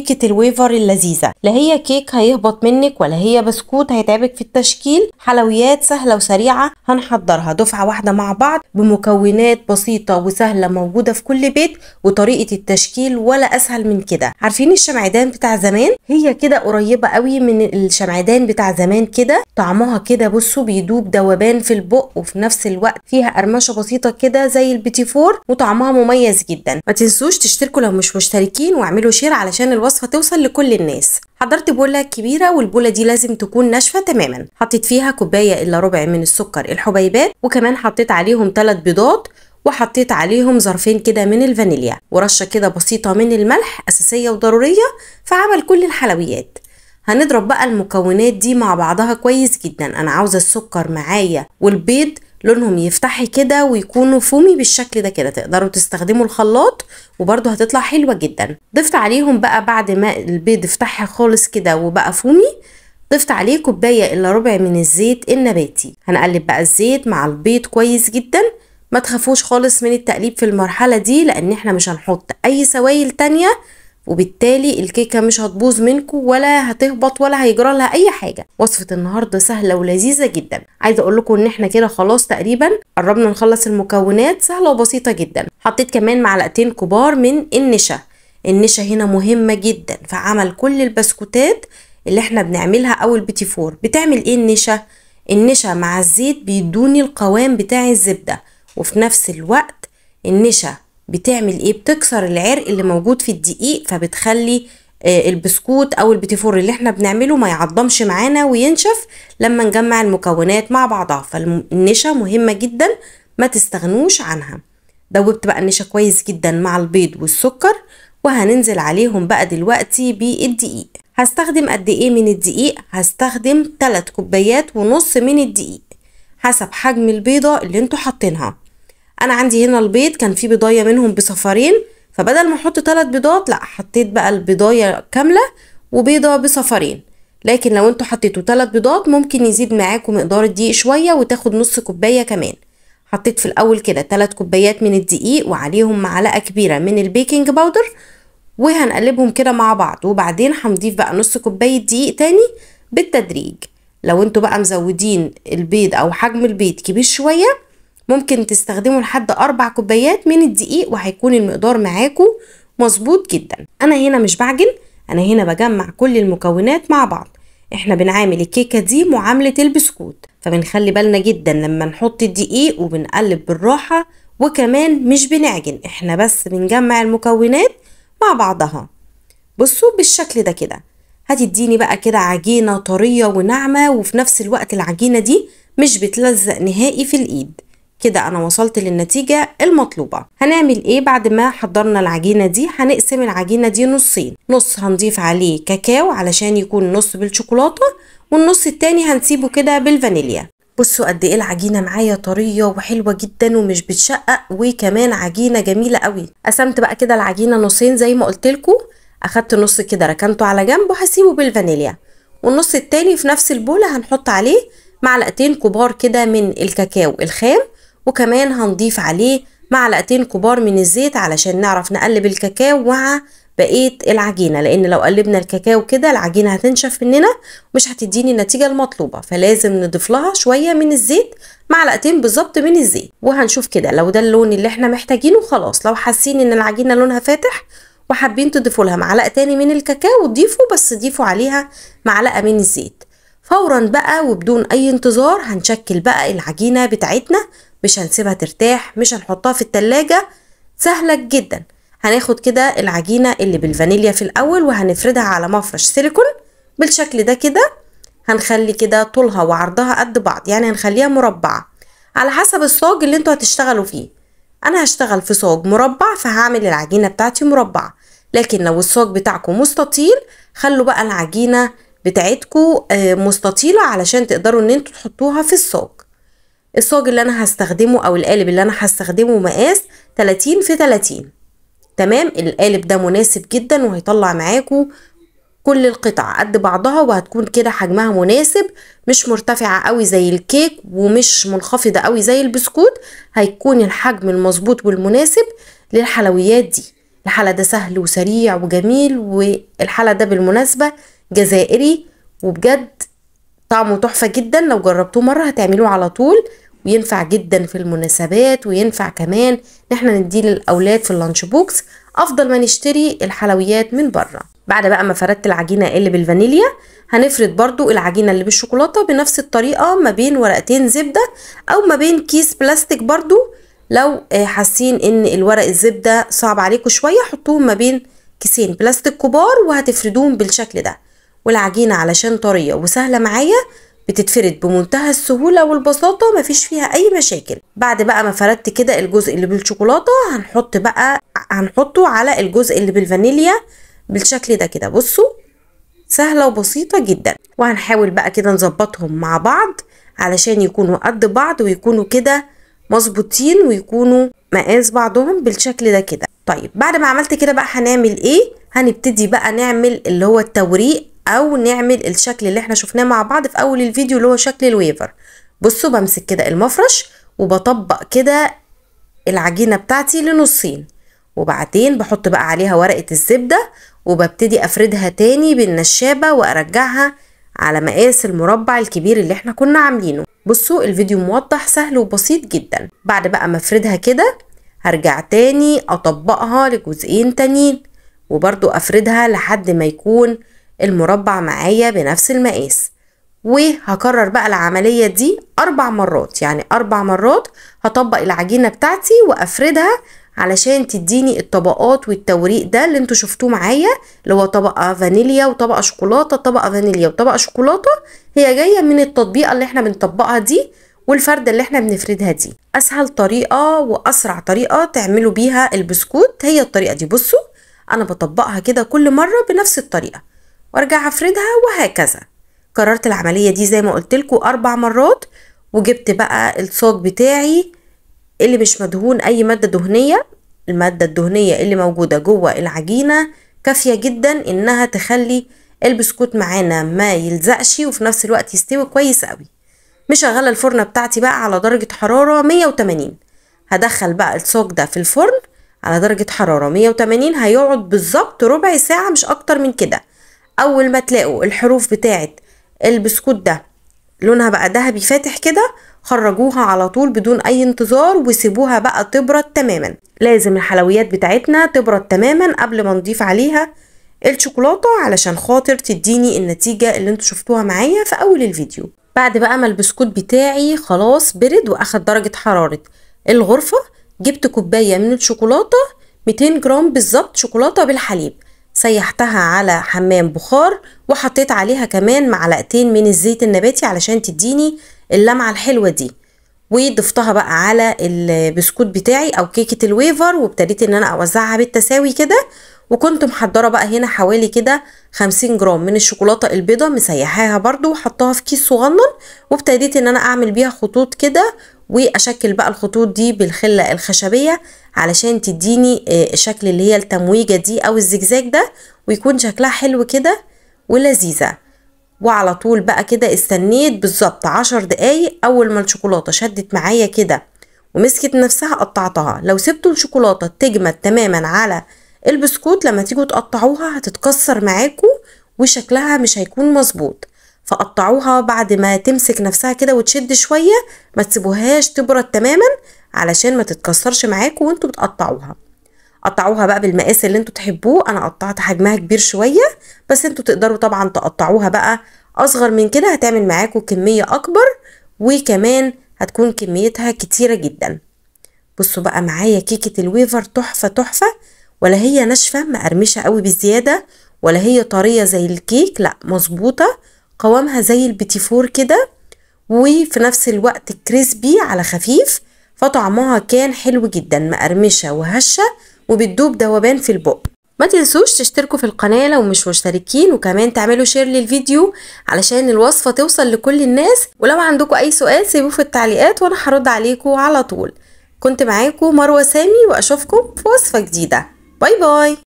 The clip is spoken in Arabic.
كيكه الويفر اللذيذه لا هي كيك هيهبط منك ولا هي بسكوت هيتعبك في التشكيل حلويات سهله وسريعه هنحضرها دفعه واحده مع بعض بمكونات بسيطه وسهله موجوده في كل بيت وطريقه التشكيل ولا اسهل من كده عارفين الشمعدان بتاع زمان هي كده قريبه قوي من الشمعدان بتاع زمان كده طعمها كده بصوا بيدوب دوبان في البق وفي نفس الوقت فيها قرمشه بسيطه كده زي البيتي فور وطعمها مميز جدا ما تنسوش تشتركوا لو مش مشتركين واعملوا شير علشان الوقت الوصفه توصل لكل الناس حضرت بوله كبيره والبوله دي لازم تكون ناشفه تماما حطيت فيها كوبايه الا ربع من السكر الحبيبات وكمان حطيت عليهم 3 بيضات وحطيت عليهم ظرفين كده من الفانيليا ورشه كده بسيطه من الملح اساسيه وضروريه في عمل كل الحلويات هنضرب بقى المكونات دي مع بعضها كويس جدا انا عاوزه السكر معايا والبيض لونهم يفتحي كده ويكونوا فومي بالشكل ده كده تقدروا تستخدموا الخلاط وبرده هتطلع حلوة جدا ضفت عليهم بقى بعد ما البيض افتحها خالص كده وبقى فومي ضفت عليه كوباية الا ربع من الزيت النباتي هنقلب بقى الزيت مع البيض كويس جدا ما تخافوش خالص من التقليب في المرحلة دي لان احنا مش هنحط اي سوائل تانية وبالتالي الكيكه مش هتبوظ منكم ولا هتهبط ولا هيجرى لها اي حاجه وصفه النهارده سهله ولذيذه جدا عايزه اقول لكم ان احنا كده خلاص تقريبا قربنا نخلص المكونات سهله وبسيطه جدا حطيت كمان معلقتين كبار من النشا النشا هنا مهمه جدا في عمل كل البسكوتات اللي احنا بنعملها او البيتي فور بتعمل ايه النشا النشا مع الزيت بيدوني القوام بتاع الزبده وفي نفس الوقت النشا بتعمل ايه بتكسر العرق اللي موجود في الدقيق فبتخلي آه، البسكوت او البتيفور اللي احنا بنعمله ما يعضمش معانا وينشف لما نجمع المكونات مع بعضها فالنشا مهمه جدا ما تستغنوش عنها دوبت بقى النشا كويس جدا مع البيض والسكر وهننزل عليهم بقى دلوقتي بالدقيق هستخدم قد ايه من الدقيق هستخدم 3 كوبايات ونص من الدقيق حسب حجم البيضه اللي انتوا حاطينها انا عندي هنا البيض كان في بيضايه منهم بصفارين فبدل ما احط ثلاث بيضات لا حطيت بقى البيضايه كامله وبيضه بصفارين لكن لو انتوا حطيتوا ثلاث بيضات ممكن يزيد معاكم مقدار الدقيق شويه وتاخد نص كوبايه كمان حطيت في الاول كده ثلاث كوبايات من الدقيق وعليهم معلقه كبيره من البيكنج باودر وهنقلبهم كده مع بعض وبعدين هنضيف بقى نص كوبايه دقيق تاني بالتدريج لو انتوا بقى مزودين البيض او حجم البيض كبير شويه ممكن تستخدموا لحد أربع كوبايات من الدقيق وهيكون المقدار معاكم مظبوط جدا أنا هنا مش بعجن أنا هنا بجمع كل المكونات مع بعض احنا بنعامل الكيكة دي معاملة البسكوت فبنخلي بالنا جدا لما نحط الدقيق وبنقلب بالراحة وكمان مش بنعجن احنا بس بنجمع المكونات مع بعضها بصوا بالشكل ده كده هتديني بقى كده عجينة طرية وناعمة وفي نفس الوقت العجينة دي مش بتلزق نهائي في الإيد كده انا وصلت للنتيجة المطلوبة هنعمل ايه بعد ما حضرنا العجينة دي هنقسم العجينة دي نصين نص هنضيف عليه كاكاو علشان يكون نص بالشوكولاتة والنص التاني هنسيبه كده بالفانيليا بصوا قد ايه العجينه معايا طريه وحلوه جدا ومش بتشقق وكمان عجينه جميله قوي قسمت بقى كده العجينه نصين زي ما قلت لكم اخدت نص كده ركنته على جنب وهسيبه بالفانيليا والنص التاني في نفس البوله هنحط عليه معلقتين كبار كده من الكاكاو الخام وكمان هنضيف عليه معلقتين كبار من الزيت علشان نعرف نقلب الكاكاو مع بقيه العجينه لان لو قلبنا الكاكاو كده العجينه هتنشف مننا ومش هتديني النتيجه المطلوبه فلازم نضيف لها شويه من الزيت معلقتين بالظبط من الزيت وهنشوف كده لو ده اللون اللي احنا محتاجينه خلاص لو حاسين ان العجينه لونها فاتح وحابين تضيفوا لها معلقه تاني من الكاكاو ضيفوا بس ضيفوا عليها معلقه من الزيت فورا بقى وبدون اي انتظار هنشكل بقى العجينه بتاعتنا مش هنسيبها ترتاح مش هنحطها في التلاجة سهلة جدا هناخد كده العجينة اللي بالفانيليا في الأول وهنفردها على مفرش سيليكون بالشكل ده كده هنخلي كده طولها وعرضها قد بعض يعني هنخليها مربعة على حسب الصاج اللي انتوا هتشتغلوا فيه انا هشتغل في صاج مربع فهعمل العجينة بتاعتي مربعة لكن لو الصاج بتاعكم مستطيل خلوا بقى العجينة بتاعتكم آه، مستطيلة علشان تقدروا ان انتوا تحطوها في الصاج الصاج اللي انا هستخدمه او القالب اللي انا هستخدمه مقاس 30 في 30 تمام القالب ده مناسب جدا وهيطلع معاكم كل القطع قد بعضها وهتكون كده حجمها مناسب مش مرتفعة قوي زي الكيك ومش منخفضة قوي زي البسكوت هيكون الحجم المظبوط والمناسب للحلويات دي الحلى ده سهل وسريع وجميل والحلى ده بالمناسبة جزائري وبجد طعمه تحفة جدا لو جربتوه مرة هتعملوه على طول وينفع جدا في المناسبات وينفع كمان ان احنا نديه للاولاد في اللانش بوكس افضل ما نشتري الحلويات من بره بعد بقى ما فردت العجينه اللي بالفانيليا هنفرد برضو العجينه اللي بالشوكولاته بنفس الطريقه ما بين ورقتين زبده او ما بين كيس بلاستيك برضو لو آه، حاسين ان الورق الزبده صعب عليكم شويه حطوهم ما بين كيسين بلاستيك كبار وهتفردوهم بالشكل ده والعجينه علشان طريه وسهله معايا بتتفرد بمنتهى السهولة والبساطة مفيش فيها أي مشاكل بعد بقى ما فردت كده الجزء اللي بالشوكولاتة هنحط بقى هنحطه على الجزء اللي بالفانيليا بالشكل ده كده بصوا سهلة وبسيطة جدا وهنحاول بقى كده نظبطهم مع بعض علشان يكونوا قد بعض ويكونوا كده مظبوطين ويكونوا مقاس بعضهم بالشكل ده كده طيب بعد ما عملت كده بقى هنعمل ايه هنبتدي بقى نعمل اللي هو التوريق او نعمل الشكل اللي احنا شفناه مع بعض في اول الفيديو اللي هو شكل الويفر بصوا بمسك كده المفرش وبطبق كده العجينة بتاعتي لنصين وبعدين بحط بقى عليها ورقة الزبدة وببتدي أفردها تاني بالنشابة وأرجعها على مقاس المربع الكبير اللي احنا كنا عاملينه بصوا الفيديو موضح سهل وبسيط جدا بعد بقى ما افردها كده هرجع تاني أطبقها لجزئين تانيين وبرضو أفردها لحد ما يكون المربع معايا بنفس المقاس وهكرر بقى العملية دي أربع مرات يعني أربع مرات هطبق العجينة بتاعتي وأفردها علشان تديني الطبقات والتوريق ده اللي انتوا شفتوه معايا اللي هو طبقة فانيليا وطبقة شوكولاتة طبقة فانيليا وطبقة شوكولاتة هي جاية من التطبيقة اللي احنا بنطبقها دي والفردة اللي احنا بنفردها دي أسهل طريقة وأسرع طريقة تعملوا بيها البسكوت هي الطريقة دي بصوا أنا بطبقها كده كل مرة بنفس الطريقة وارجع افردها وهكذا كررت العملية دي زي ما قلتلكوا اربع مرات وجبت بقى الصاج بتاعي اللي مش مدهون اي مادة دهنية المادة الدهنية اللي موجودة جوه العجينة كافية جدا انها تخلي البسكوت معانا ما يلزقش وفي نفس الوقت يستوي كويس قوي مشغله الفرن بتاعتي بقى على درجه حراره 180 هدخل بقى الصاج ده في الفرن على درجه حراره 180 هيقعد بالظبط ربع ساعه مش اكتر من كده اول ما تلاقوا الحروف بتاعه البسكوت ده لونها بقى ذهبي فاتح كده خرجوها على طول بدون اي انتظار وسيبوها بقى تبرد تماما لازم الحلويات بتاعتنا تبرد تماما قبل ما نضيف عليها الشوكولاته علشان خاطر تديني النتيجه اللي انتوا شفتوها معايا في اول الفيديو بعد بقى ما البسكوت بتاعي خلاص برد واخد درجه حراره الغرفه جبت كوبايه من الشوكولاته 200 جرام بالظبط شوكولاته بالحليب سيحتها على حمام بخار وحطيت عليها كمان معلقتين من الزيت النباتي علشان تديني اللمعة الحلوة دي وضفتها بقى على البسكوت بتاعي او كيكة الويفر وابتديت ان انا اوزعها بالتساوي كده وكنت محضرة بقى هنا حوالي كده 50 جرام من الشوكولاتة البيضة مسيحاها برضو وحطها في كيس صغنن وابتديت ان انا اعمل بيها خطوط كده واشكل بقى الخطوط دي بالخله الخشبيه علشان تديني الشكل آه، اللي هي التمويجه دي او الزجزاج ده ويكون شكلها حلو كده ولذيذه وعلى طول بقى كده استنيت بالظبط عشر دقايق اول ما الشوكولاته شدت معايا كده ومسكت نفسها قطعتها لو سبتوا الشوكولاته تجمد تماما على البسكوت لما تيجوا تقطعوها هتتكسر معاكم وشكلها مش هيكون مظبوط فقطعوها بعد ما تمسك نفسها كده وتشد شوية ما تسيبوهاش تبرد تماما علشان ما تتكسرش معاكم وانتوا بتقطعوها قطعوها بقى بالمقاس اللي انتوا تحبوه انا قطعت حجمها كبير شوية بس انتوا تقدروا طبعا تقطعوها بقى اصغر من كده هتعمل معاكوا كمية اكبر وكمان هتكون كميتها كتيرة جدا بصوا بقى معايا كيكة الويفر تحفة تحفة ولا هي ناشفة مقرمشة قوي بزيادة ولا هي طرية زي الكيك لا مظبوطة قوامها زي البتيفور كده وفي نفس الوقت كريسبي على خفيف فطعمها كان حلو جدا مقرمشة وهشة وبتدوب دوبان في البق ما تنسوش تشتركوا في القناة لو مش مشتركين وكمان تعملوا شير للفيديو علشان الوصفة توصل لكل الناس ولو عندكم أي سؤال سيبوه في التعليقات وأنا هرد عليكم على طول كنت معاكم مروة سامي وأشوفكم في وصفة جديدة باي باي